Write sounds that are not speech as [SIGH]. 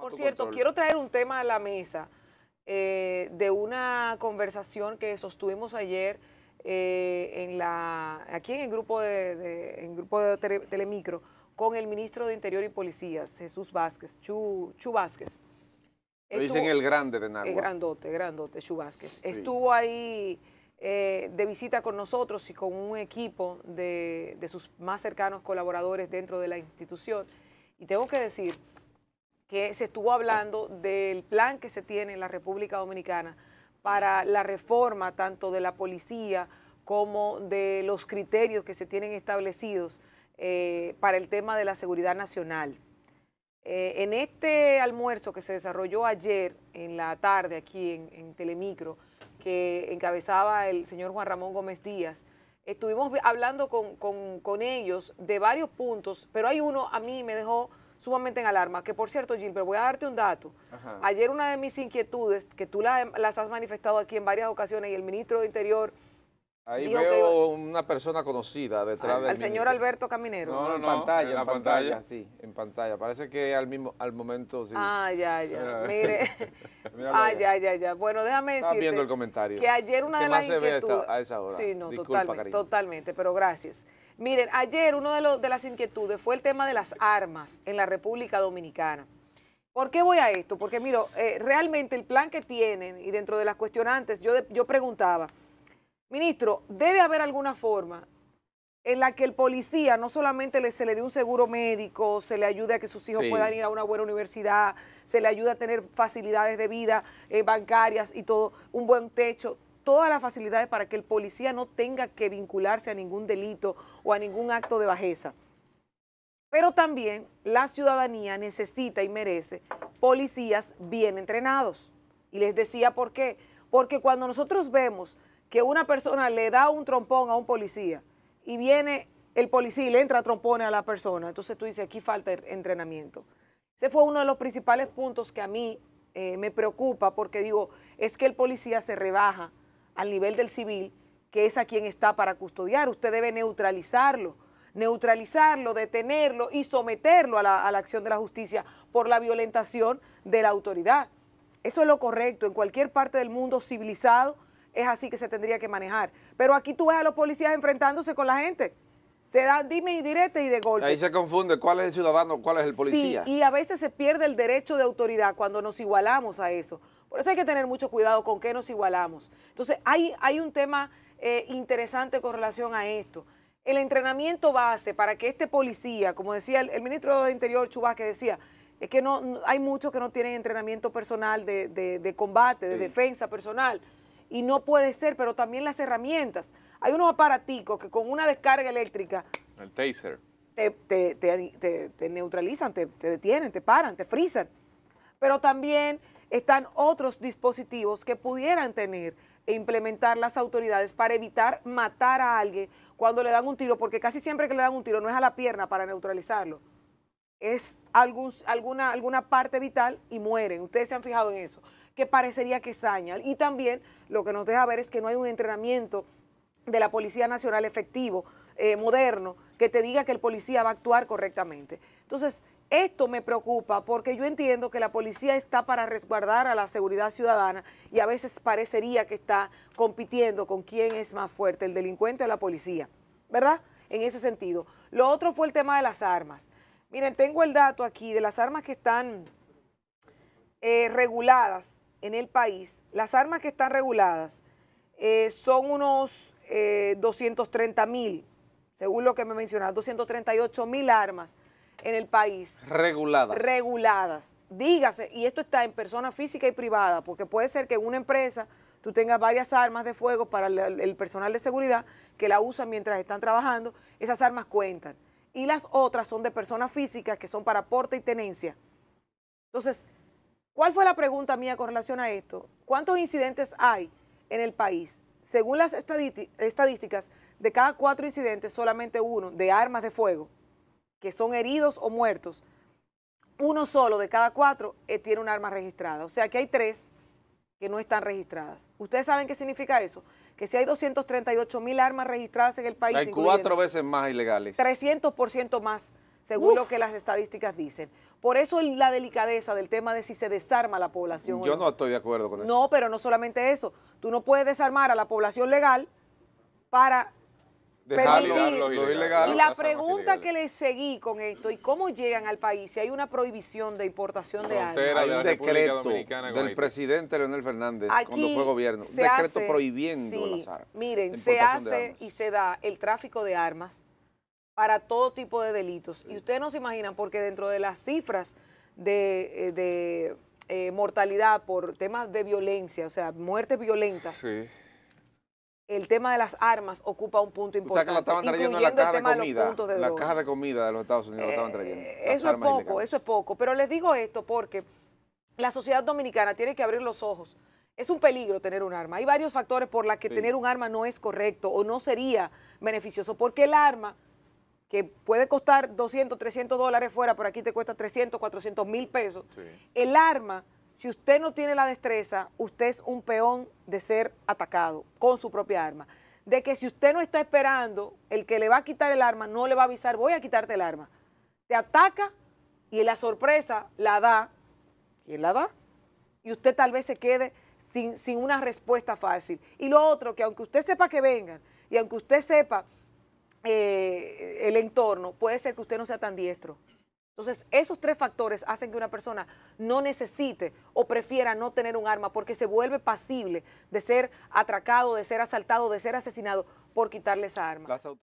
Por cierto, quiero traer un tema a la mesa eh, de una conversación que sostuvimos ayer eh, aquí en el grupo de, grupo de Telemicro con el ministro de Interior y Policía, Jesús Vázquez, Chu, Vázquez. Lo dicen el grande de nada. El grandote, grandote, Chu Vázquez. Estuvo ahí eh, de visita con nosotros y con un equipo de, de sus más cercanos colaboradores dentro de la institución. Y tengo que decir que se estuvo hablando del plan que se tiene en la República Dominicana para la reforma tanto de la policía como de los criterios que se tienen establecidos eh, para el tema de la seguridad nacional. Eh, en este almuerzo que se desarrolló ayer en la tarde aquí en, Telemicro, que encabezaba el señor Juan Ramón Gómez Díaz, estuvimos hablando con ellos de varios puntos, pero hay uno a mí me dejó sumamente en alarma. Que por cierto, Gilbert, voy a darte un dato. Ayer una de mis inquietudes, que tú las, has manifestado aquí en varias ocasiones, y el ministro de Interior... Ahí veo una persona conocida detrás del Al señor Alberto Caminero. No, no, en pantalla, en, la pantalla. Sí, en pantalla. Parece que al mismo al momento Ah, ya, ya. Ah. Mire. [LAUGHS] ah, ya, ya, ya. Bueno, déjame decirte. viendo el comentario. Que ayer una de más se ve a esa hora. Sí, no, totalmente, totalmente, pero gracias. Miren, ayer una de, de, las inquietudes fue el tema de las armas en la República Dominicana. ¿Por qué voy a esto? Porque, miro, eh, realmente el plan que tienen, y dentro de las cuestionantes, yo, yo preguntaba, ministro, ¿debe haber alguna forma en la que el policía no solamente se le dé un seguro médico, se le ayude a que sus hijos puedan ir a una buena universidad, se le ayude a tener facilidades de vida eh, bancarias y todo, un buen techo, todas las facilidades para que el policía no tenga que vincularse a ningún delito o a ningún acto de bajeza. Pero también la ciudadanía necesita y merece policías bien entrenados. Y les decía por qué. Porque cuando nosotros vemos que una persona le da un trompón a un policía y viene el policía y le entra trompón a la persona, entonces tú dices, aquí falta entrenamiento. Ese fue uno de los principales puntos que a mí eh, me preocupa porque digo, es que el policía se rebaja al nivel del civil, que es a quien está para custodiar. Usted debe neutralizarlo, neutralizarlo, detenerlo y someterlo a la, acción de la justicia por la violentación de la autoridad. Eso es lo correcto. En cualquier parte del mundo civilizado es así que se tendría que manejar. Pero aquí tú ves a los policías enfrentándose con la gente. Se dan dime y direte y de golpe. Ahí se confunde cuál es el ciudadano, cuál es el policía. Sí, y a veces se pierde el derecho de autoridad cuando nos igualamos a eso. Por eso hay que tener mucho cuidado con qué nos igualamos. Entonces, hay, hay un tema eh, interesante con relación a esto. El entrenamiento base para que este policía, como decía el, ministro de Interior Chubas, que decía, es que no, hay muchos que no tienen entrenamiento personal de, combate, de defensa personal, y no puede ser, pero también las herramientas. Hay unos aparaticos que con una descarga eléctrica... El taser. Te, te neutralizan, te, detienen, te paran, te frizan. Pero también están otros dispositivos que pudieran tener e implementar las autoridades para evitar matar a alguien cuando le dan un tiro, porque casi siempre que le dan un tiro no es a la pierna para neutralizarlo, es alguna, alguna parte vital y mueren. Ustedes se han fijado en eso, que parecería que sañan. Y también lo que nos deja ver es que no hay un entrenamiento de la Policía Nacional efectivo, eh, moderno, que te diga que el policía va a actuar correctamente. Entonces, esto me preocupa porque yo entiendo que la policía está para resguardar a la seguridad ciudadana y a veces parecería que está compitiendo con quién es más fuerte, el delincuente o la policía, ¿verdad? En ese sentido. Lo otro fue el tema de las armas. Miren, tengo el dato aquí de las armas que están eh, reguladas en el país. Las armas que están reguladas eh, son unos 230 eh, mil, según lo que me mencionas, 238 mil armas en el país. Reguladas. Reguladas. Dígase, y esto está en persona física y privada, porque puede ser que una empresa tú tengas varias armas de fuego para el, personal de seguridad que la usan mientras están trabajando, esas armas cuentan. Y las otras son de personas físicas que son para porte y tenencia. Entonces, ¿cuál fue la pregunta mía con relación a esto? ¿Cuántos incidentes hay en el país? Según las estadísticas, de cada cuatro incidentes, solamente uno de armas de fuego que son heridos o muertos, uno solo de cada cuatro eh, tiene un arma registrada. O sea que hay tres que no están registradas. ¿Ustedes saben qué significa eso? Que si hay 238 mil armas registradas en el país... Hay cuatro veces más ilegales. 300% más, según lo que las estadísticas dicen. Por eso la delicadeza del tema de si se desarma la población. Yo no estoy de acuerdo con eso. No, pero no solamente eso. Tú no puedes desarmar a la población legal para y la pregunta que le seguí con esto, ¿y cómo llegan al país? Si hay una prohibición de importación de armas. Hay un decreto del presidente Leonel Fernández cuando fue gobierno, decreto prohibiendo las armas. Miren, se hace y se da el tráfico de armas para todo tipo de delitos. Y ustedes no se imaginan, porque dentro de las cifras de, eh, eh, mortalidad por temas de violencia, o sea, muertes violentas, sí el tema de las armas ocupa un punto importante. O sea, que la estaban trayendo la de comida. la caja de comida de los Estados Unidos estaban trayendo. Eh, eso es poco, eso es poco. Pero les digo esto porque la sociedad dominicana tiene que abrir los ojos. Es un peligro tener un arma. Hay varios factores por los que tener un arma no es correcto o no sería beneficioso, porque el arma que puede costar 200, 300 dólares fuera, por aquí te cuesta 300, 400 mil pesos, el arma si usted no tiene la destreza, usted es un peón de ser atacado con su propia arma. De que si usted no está esperando, el que le va a quitar el arma no le va a avisar, voy a quitarte el arma. Te ataca y la sorpresa la da. ¿Quién la da? Y usted tal vez se quede sin, una respuesta fácil. Y lo otro, que aunque usted sepa que vengan y aunque usted sepa eh, el entorno, puede ser que usted no sea tan diestro. Entonces, esos tres factores hacen que una persona no necesite o prefiera no tener un arma porque se vuelve pasible de ser atracado, de ser asaltado, de ser asesinado por quitarle esa arma.